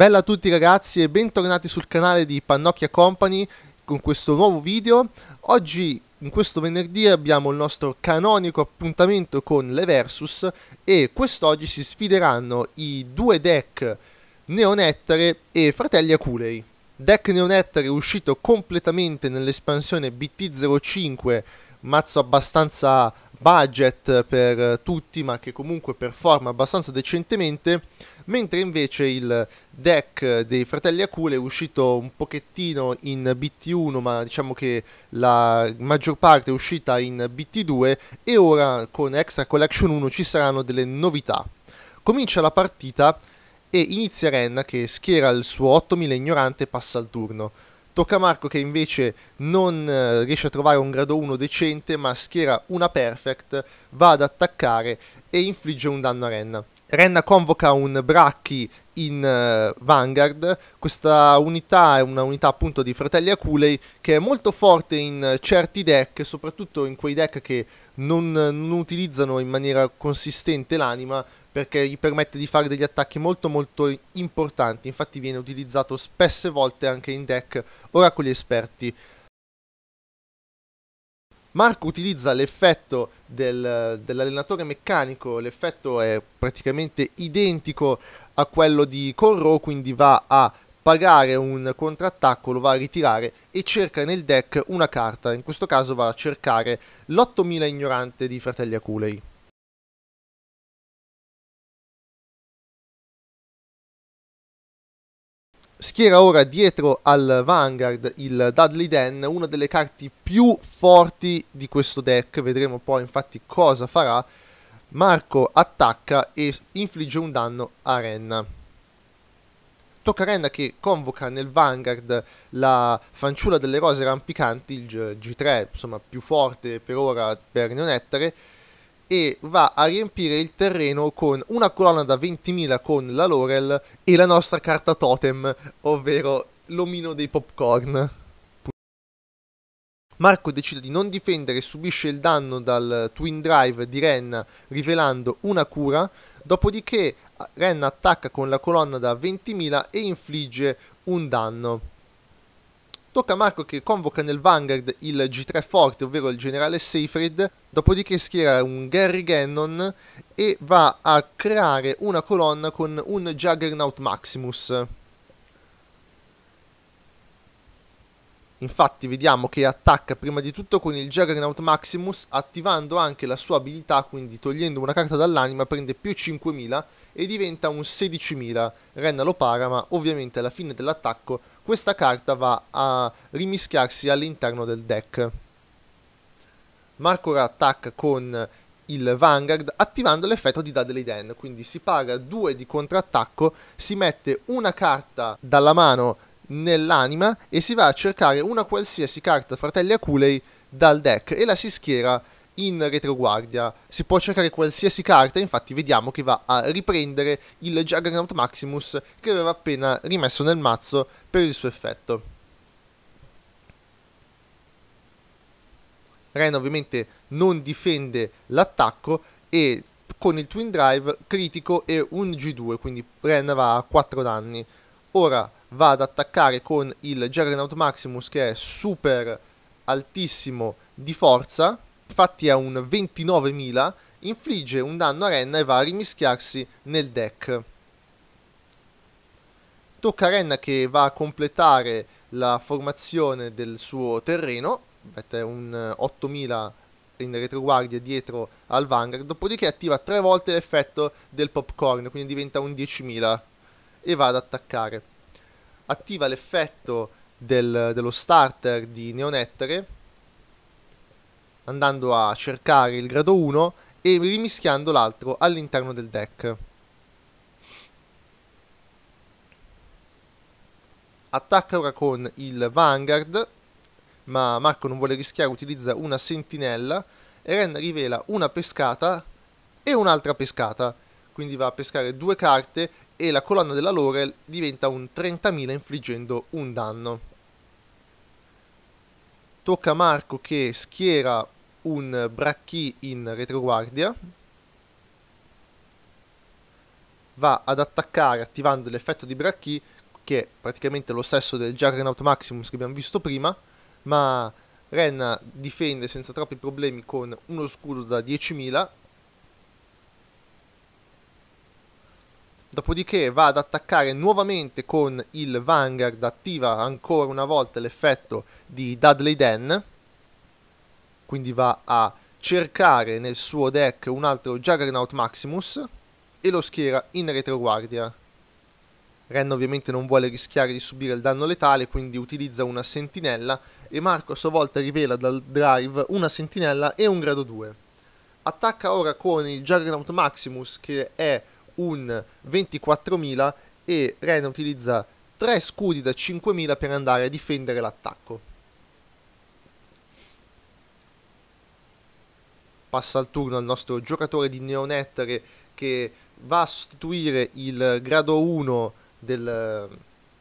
Bella a tutti ragazzi e bentornati sul canale di Pannocchia Company con questo nuovo video. Oggi, in questo venerdì, abbiamo il nostro canonico appuntamento con le Versus e quest'oggi si sfideranno i due deck Neonettere e Fratelli Aculei. Deck Neonettere uscito completamente nell'espansione BT05, mazzo abbastanza budget per tutti ma che comunque performa abbastanza decentemente mentre invece il deck dei fratelli Acule è uscito un pochettino in BT1 ma diciamo che la maggior parte è uscita in BT2 e ora con Extra Collection 1 ci saranno delle novità. Comincia la partita e inizia Ren che schiera il suo 8000 ignorante e passa al turno. Tocca a Marco che invece non eh, riesce a trovare un grado 1 decente ma schiera una perfect, va ad attaccare e infligge un danno a Ren. Renna convoca un Bracchi in uh, Vanguard. Questa unità è una unità appunto di fratelli Aculei che è molto forte in uh, certi deck, soprattutto in quei deck che non, non utilizzano in maniera consistente l'anima perché gli permette di fare degli attacchi molto molto importanti, infatti viene utilizzato spesse volte anche in deck ora con gli esperti. Marco utilizza l'effetto del, dell'allenatore meccanico, l'effetto è praticamente identico a quello di Corro, quindi va a pagare un contrattacco, lo va a ritirare e cerca nel deck una carta, in questo caso va a cercare l'8000 ignorante di Fratelli Aculei. Schiera ora dietro al Vanguard il Dudley Den, una delle carte più forti di questo deck, vedremo poi infatti cosa farà. Marco attacca e infligge un danno a Renna. Tocca a Renna che convoca nel Vanguard la fanciulla delle rose rampicanti, il G3, insomma più forte per ora per Neonettare, e va a riempire il terreno con una colonna da 20.000 con la Laurel e la nostra carta totem, ovvero l'omino dei popcorn. Marco decide di non difendere e subisce il danno dal twin drive di Ren rivelando una cura, dopodiché Ren attacca con la colonna da 20.000 e infligge un danno. Tocca a Marco che convoca nel Vanguard il G3 forte, ovvero il generale Seyfried, dopodiché schiera un Gary Gannon e va a creare una colonna con un Juggernaut Maximus. Infatti vediamo che attacca prima di tutto con il Juggernaut Maximus attivando anche la sua abilità, quindi togliendo una carta dall'anima prende più 5000 e diventa un 16000. Renna lo para ma ovviamente alla fine dell'attacco questa carta va a rimischiarsi all'interno del deck. Marco attacca con il Vanguard attivando l'effetto di Dudley Den, quindi si paga 2 di contrattacco, si mette una carta dalla mano nell'anima e si va a cercare una qualsiasi carta Fratelli Aculei dal deck e la si schiera in retroguardia. Si può cercare qualsiasi carta, infatti vediamo che va a riprendere il Juggernaut Maximus che aveva appena rimesso nel mazzo per il suo effetto. Ren ovviamente non difende l'attacco e con il Twin Drive critico e un G2, quindi Ren va a 4 danni. Ora va ad attaccare con il Juggernaut Maximus che è super altissimo di forza infatti a un 29.000, infligge un danno a Renna e va a rimischiarsi nel deck. Tocca a Renna che va a completare la formazione del suo terreno, mette un 8.000 eh, in retroguardia dietro al Vanguard, dopodiché attiva tre volte l'effetto del popcorn, quindi diventa un 10.000 e va ad attaccare. Attiva l'effetto del, dello starter di Neonettere, andando a cercare il grado 1 e rimischiando l'altro all'interno del deck. Attacca ora con il Vanguard, ma Marco non vuole rischiare, utilizza una sentinella. Ren rivela una pescata e un'altra pescata, quindi va a pescare due carte e la colonna della Laurel diventa un 30.000 infliggendo un danno. Tocca a Marco che schiera un Bracchi in retroguardia. Va ad attaccare attivando l'effetto di Bracchi che è praticamente lo stesso del Juggernaut Maximus che abbiamo visto prima, ma Renna difende senza troppi problemi con uno scudo da 10.000. Dopodiché va ad attaccare nuovamente con il Vanguard, attiva ancora una volta l'effetto di Dudley Den, quindi va a cercare nel suo deck un altro Juggernaut Maximus e lo schiera in retroguardia. Ren ovviamente non vuole rischiare di subire il danno letale, quindi utilizza una sentinella e Marco a sua volta rivela dal drive una sentinella e un grado 2. Attacca ora con il Juggernaut Maximus che è un 24.000 e Ren utilizza 3 scudi da 5.000 per andare a difendere l'attacco. passa il turno al nostro giocatore di neonettere che va a sostituire il grado 1 del,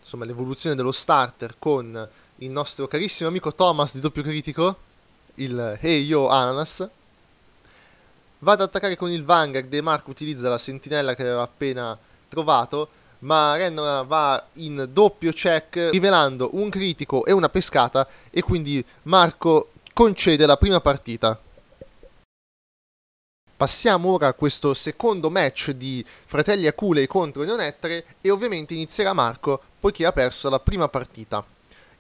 insomma, l'evoluzione dello starter con il nostro carissimo amico Thomas di doppio critico, il Hey Yo Ananas. Va ad attaccare con il Vanguard e Mark utilizza la sentinella che aveva appena trovato, ma Renna va in doppio check rivelando un critico e una pescata e quindi Marco concede la prima partita. Passiamo ora a questo secondo match di Fratelli Aculei contro Neonettere e ovviamente inizierà Marco poiché ha perso la prima partita.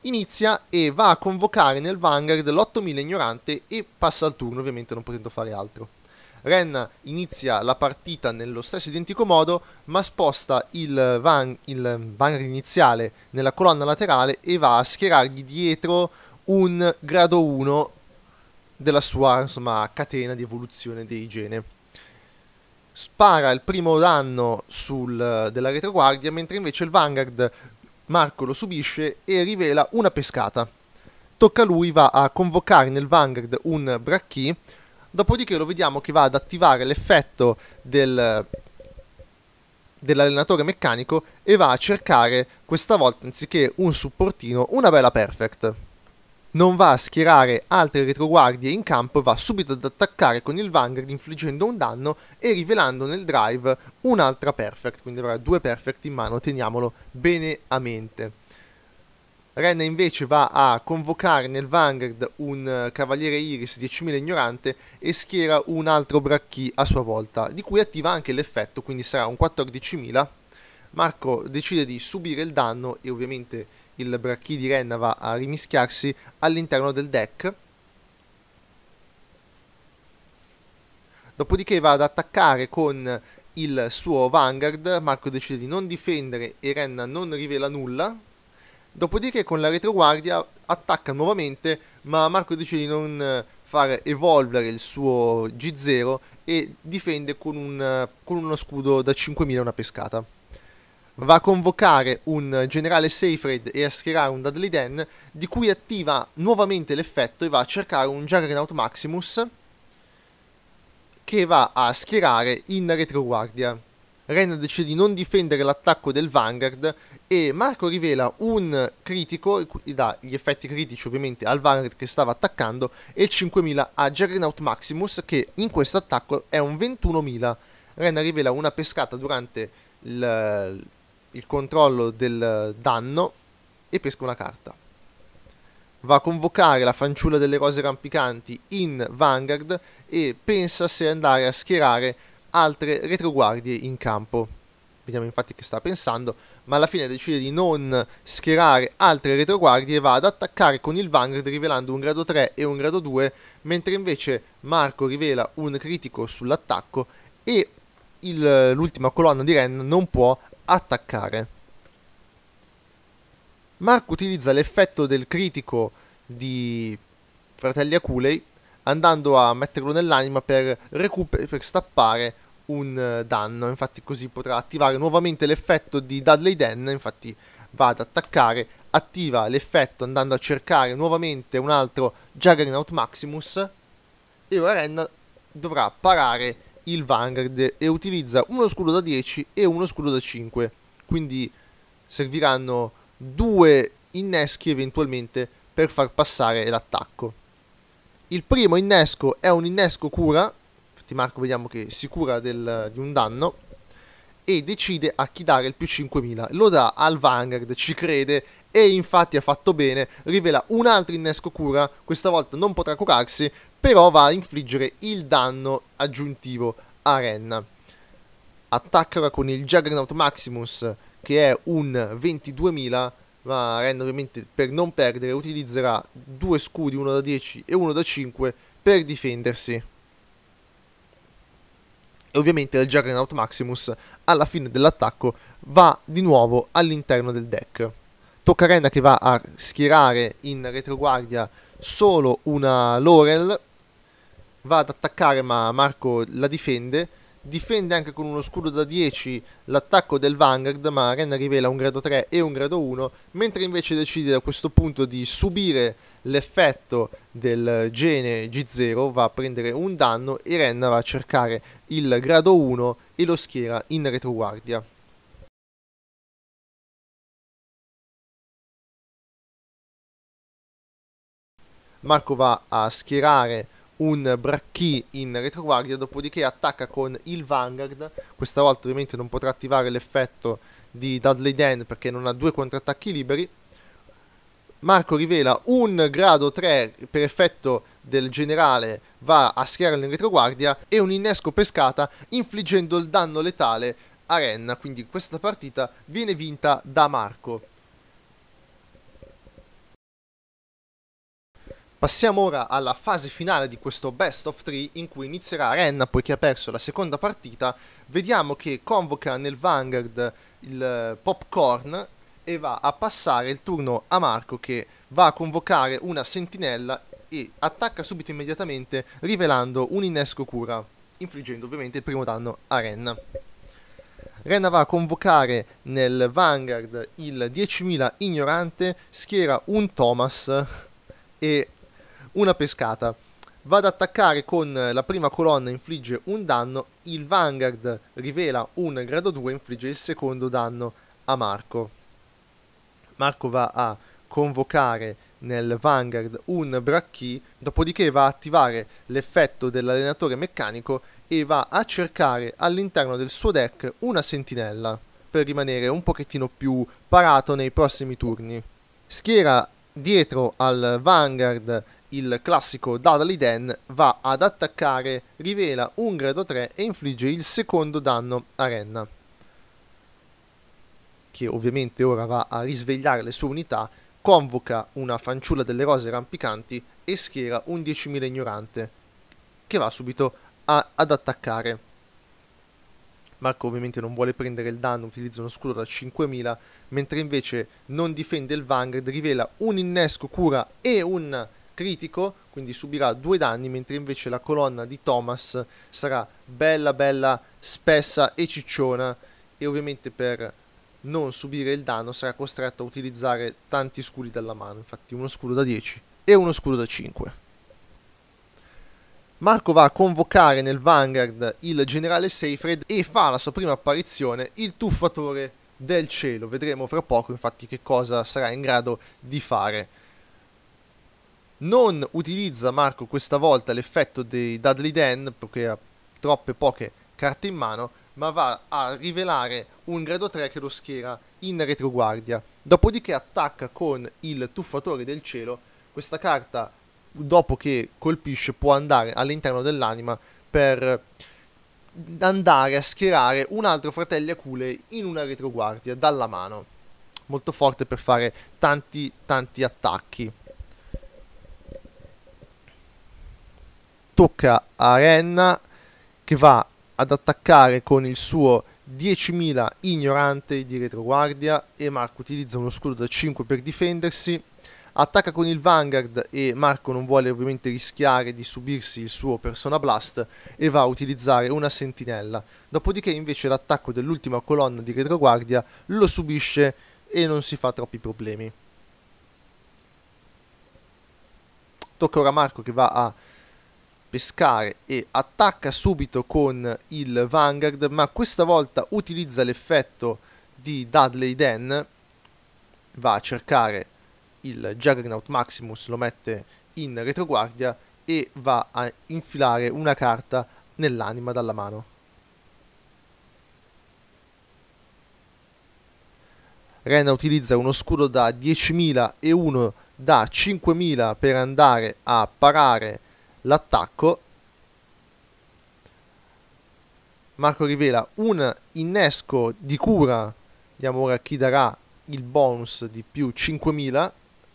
Inizia e va a convocare nel Vanguard l'8000 ignorante e passa al turno ovviamente non potendo fare altro. Ren inizia la partita nello stesso identico modo, ma sposta il, van, il Vanguard iniziale nella colonna laterale e va a schierargli dietro un grado 1 della sua insomma, catena di evoluzione di igiene. Spara il primo danno sul, eh, della retroguardia, mentre invece il Vanguard Marco lo subisce e rivela una pescata. Tocca a lui, va a convocare nel Vanguard un Bracchi, dopodiché lo vediamo che va ad attivare l'effetto del, dell'allenatore meccanico e va a cercare, questa volta anziché un supportino, una bella perfect non va a schierare altre retroguardie in campo va subito ad attaccare con il Vanguard infliggendo un danno e rivelando nel drive un'altra perfect, quindi avrà due perfect in mano, teniamolo bene a mente. Renna invece va a convocare nel Vanguard un eh, cavaliere Iris 10.000 ignorante e schiera un altro Bracchi a sua volta, di cui attiva anche l'effetto, quindi sarà un 14.000. Marco decide di subire il danno e ovviamente il bracchi di Renna va a rimischiarsi all'interno del deck. Dopodiché va ad attaccare con il suo Vanguard, Marco decide di non difendere e Renna non rivela nulla. Dopodiché con la retroguardia attacca nuovamente, ma Marco decide di non far evolvere il suo G0 e difende con, un, con uno scudo da 5.000 una pescata va a convocare un generale Seyfried e a schierare un Dudley Den, di cui attiva nuovamente l'effetto e va a cercare un Juggernaut Maximus che va a schierare in retroguardia. Ren decide di non difendere l'attacco del Vanguard e Marco rivela un critico, dà gli effetti critici ovviamente al Vanguard che stava attaccando e 5000 a Juggernaut Maximus che in questo attacco è un 21000. Ren rivela una pescata durante il il controllo del danno e pesca una carta. Va a convocare la fanciulla delle rose rampicanti in Vanguard e pensa se andare a schierare altre retroguardie in campo. Vediamo infatti che sta pensando, ma alla fine decide di non schierare altre retroguardie e va ad attaccare con il Vanguard rivelando un grado 3 e un grado 2, mentre invece Marco rivela un critico sull'attacco e l'ultima colonna di Ren non può attaccare. Mark utilizza l'effetto del critico di Fratelli Aculei andando a metterlo nell'anima per, recuper- per stappare un eh, danno, infatti così potrà attivare nuovamente l'effetto di Dudley Den, infatti va ad attaccare, attiva l'effetto andando a cercare nuovamente un altro Juggernaut Maximus e ora Renna dovrà parare il Vanguard e utilizza uno scudo da 10 e uno scudo da 5. Quindi serviranno due inneschi eventualmente per far passare l'attacco. Il primo innesco è un innesco cura, infatti Marco vediamo che si cura del, di un danno, e decide a chi dare il più 5000. Lo dà al Vanguard, ci crede e infatti ha fatto bene, rivela un altro innesco cura, questa volta non potrà curarsi, però va a infliggere il danno aggiuntivo a Renna. Attaccala con il Juggernaut Maximus, che è un 22.000, ma Renna ovviamente per non perdere utilizzerà due scudi, uno da 10 e uno da 5, per difendersi. E ovviamente il Juggernaut Maximus alla fine dell'attacco va di nuovo all'interno del deck. Tocca a Renna che va a schierare in retroguardia solo una Laurel va ad attaccare ma Marco la difende, difende anche con uno scudo da 10 l'attacco del Vanguard ma Ren rivela un grado 3 e un grado 1, mentre invece decide a questo punto di subire l'effetto del gene G0, va a prendere un danno e Ren va a cercare il grado 1 e lo schiera in retroguardia. Marco va a schierare un Bracchi in retroguardia, dopodiché attacca con il Vanguard, questa volta ovviamente non potrà attivare l'effetto di Dudley Dan perché non ha due contrattacchi liberi. Marco rivela un grado 3 per effetto del generale va a schierarlo in retroguardia e un innesco pescata infliggendo il danno letale a Renna, quindi questa partita viene vinta da Marco. Passiamo ora alla fase finale di questo best of three in cui inizierà Renna poiché ha perso la seconda partita. Vediamo che convoca nel Vanguard il eh, Popcorn e va a passare il turno a Marco che va a convocare una sentinella e attacca subito immediatamente rivelando un innesco cura, infliggendo ovviamente il primo danno a Renna. Renna va a convocare nel Vanguard il 10.000 ignorante, schiera un Thomas e una pescata. Va ad attaccare con la prima colonna, infligge un danno, il Vanguard rivela un grado 2, infligge il secondo danno a Marco. Marco va a convocare nel Vanguard un bracchi, dopodiché va a attivare l'effetto dell'allenatore meccanico e va a cercare all'interno del suo deck una sentinella per rimanere un pochettino più parato nei prossimi turni. Schiera dietro al Vanguard il classico Dadley Dan va ad attaccare, rivela un grado 3 e infligge il secondo danno a Renna, che ovviamente ora va a risvegliare le sue unità, convoca una fanciulla delle rose rampicanti e schiera un 10.000 ignorante, che va subito a, ad attaccare. Marco ovviamente non vuole prendere il danno, utilizza uno scudo da 5000, mentre invece non difende il Vanguard, rivela un innesco cura e un critico, quindi subirà due danni, mentre invece la colonna di Thomas sarà bella bella spessa e cicciona e ovviamente per non subire il danno sarà costretto a utilizzare tanti scudi dalla mano, infatti uno scudo da 10 e uno scudo da 5. Marco va a convocare nel Vanguard il generale Seyfred e fa la sua prima apparizione il tuffatore del cielo. Vedremo fra poco infatti che cosa sarà in grado di fare non utilizza Marco questa volta l'effetto dei Dudley Den perché ha troppe poche carte in mano ma va a rivelare un grado 3 che lo schiera in retroguardia dopodiché attacca con il tuffatore del cielo questa carta dopo che colpisce può andare all'interno dell'anima per andare a schierare un altro fratello Acule in una retroguardia dalla mano molto forte per fare tanti tanti attacchi tocca a Renna che va ad attaccare con il suo 10.000 ignorante di retroguardia e Marco utilizza uno scudo da 5 per difendersi attacca con il Vanguard e Marco non vuole ovviamente rischiare di subirsi il suo Persona Blast e va a utilizzare una sentinella. Dopodiché invece l'attacco dell'ultima colonna di retroguardia lo subisce e non si fa troppi problemi. Tocca ora a Marco che va a pescare e attacca subito con il Vanguard, ma questa volta utilizza l'effetto di Dudley Den, va a cercare il Juggernaut Maximus, lo mette in retroguardia e va a infilare una carta nell'anima dalla mano. Rena utilizza uno scudo da 10.000 e uno da 5.000 per andare a parare l'attacco. Marco rivela un innesco di cura. Vediamo ora chi darà il bonus di più 5000.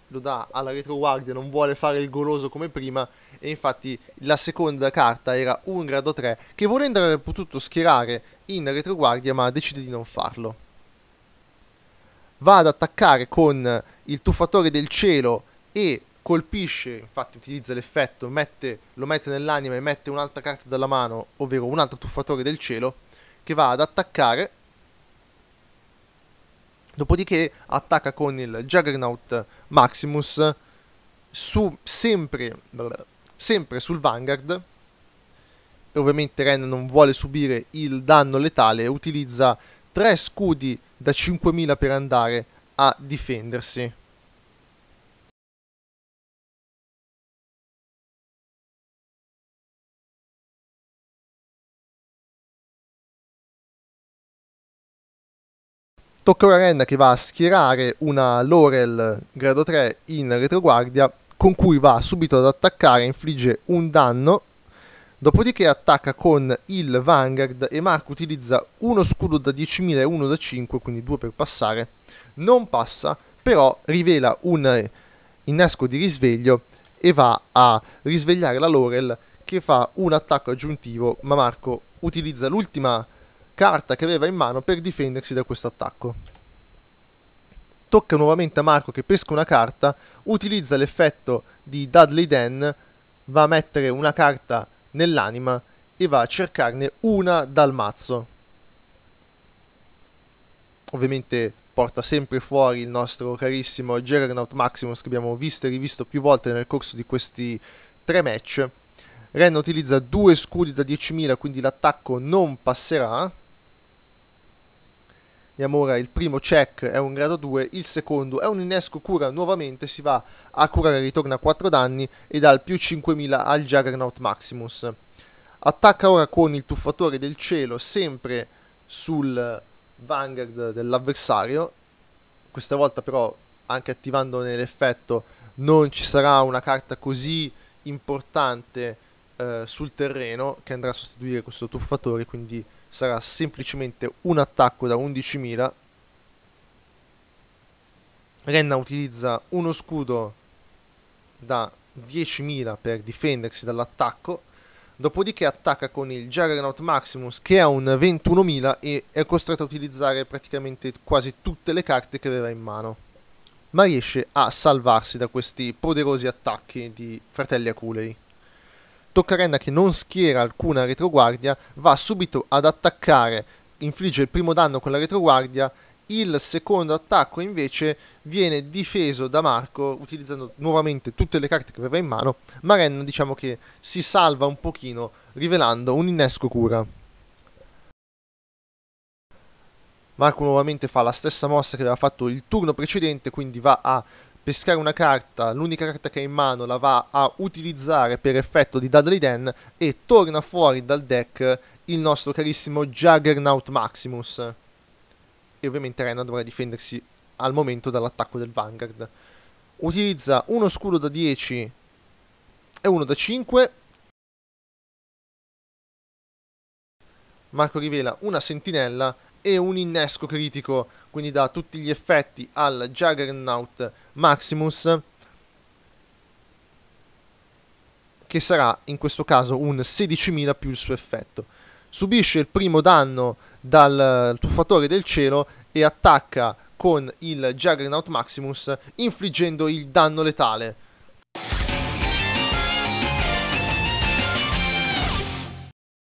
Lo dà alla retroguardia, non vuole fare il goloso come prima. E infatti la seconda carta era un grado 3 che volendo avrebbe potuto schierare in retroguardia ma decide di non farlo. Va ad attaccare con il tuffatore del cielo e colpisce, infatti utilizza l'effetto, mette, lo mette nell'anima e mette un'altra carta dalla mano, ovvero un altro tuffatore del cielo, che va ad attaccare, dopodiché attacca con il Juggernaut Maximus, su, sempre, sempre sul Vanguard, e ovviamente Ren non vuole subire il danno letale, utilizza tre scudi da 5000 per andare a difendersi. tocca ora a Renna che va a schierare una Laurel grado 3 in retroguardia con cui va subito ad attaccare, infligge un danno, dopodiché attacca con il Vanguard e Mark utilizza uno scudo da 10.000 e uno da 5, quindi due per passare, non passa, però rivela un innesco di risveglio e va a risvegliare la Laurel che fa un attacco aggiuntivo, ma Marco utilizza l'ultima carta che aveva in mano per difendersi da questo attacco. Tocca nuovamente a Marco che pesca una carta, utilizza l'effetto di Dudley Dan, va a mettere una carta nell'anima e va a cercarne una dal mazzo. Ovviamente porta sempre fuori il nostro carissimo Juggernaut Maximus che abbiamo visto e rivisto più volte nel corso di questi tre match. Ren utilizza due scudi da 10.000 quindi l'attacco non passerà Yamora il primo check è un grado 2, il secondo è un innesco cura nuovamente, si va a curare e ritorna 4 danni e dà il più 5000 al Juggernaut Maximus. Attacca ora con il tuffatore del cielo, sempre sul vanguard dell'avversario, questa volta però anche attivandone l'effetto non ci sarà una carta così importante eh, sul terreno che andrà a sostituire questo tuffatore, quindi sarà semplicemente un attacco da 11.000. Renna utilizza uno scudo da 10.000 per difendersi dall'attacco, dopodiché attacca con il Juggernaut Maximus che ha un 21.000 e è costretto a utilizzare praticamente quasi tutte le carte che aveva in mano, ma riesce a salvarsi da questi poderosi attacchi di fratelli Aculei. Toccarenna che non schiera alcuna retroguardia va subito ad attaccare, infligge il primo danno con la retroguardia, il secondo attacco invece viene difeso da Marco utilizzando nuovamente tutte le carte che aveva in mano, ma Ren diciamo che si salva un pochino rivelando un innesco cura. Marco nuovamente fa la stessa mossa che aveva fatto il turno precedente, quindi va a pescare una carta, l'unica carta che ha in mano la va a utilizzare per effetto di Dudley Den e torna fuori dal deck il nostro carissimo Juggernaut Maximus. E ovviamente Rena dovrà difendersi al momento dall'attacco del Vanguard. Utilizza uno scudo da 10 e uno da 5. Marco rivela una sentinella e un innesco critico, quindi dà tutti gli effetti al Juggernaut Maximus. Maximus che sarà in questo caso un 16.000 più il suo effetto. Subisce il primo danno dal tuffatore del cielo e attacca con il Juggernaut Maximus infliggendo il danno letale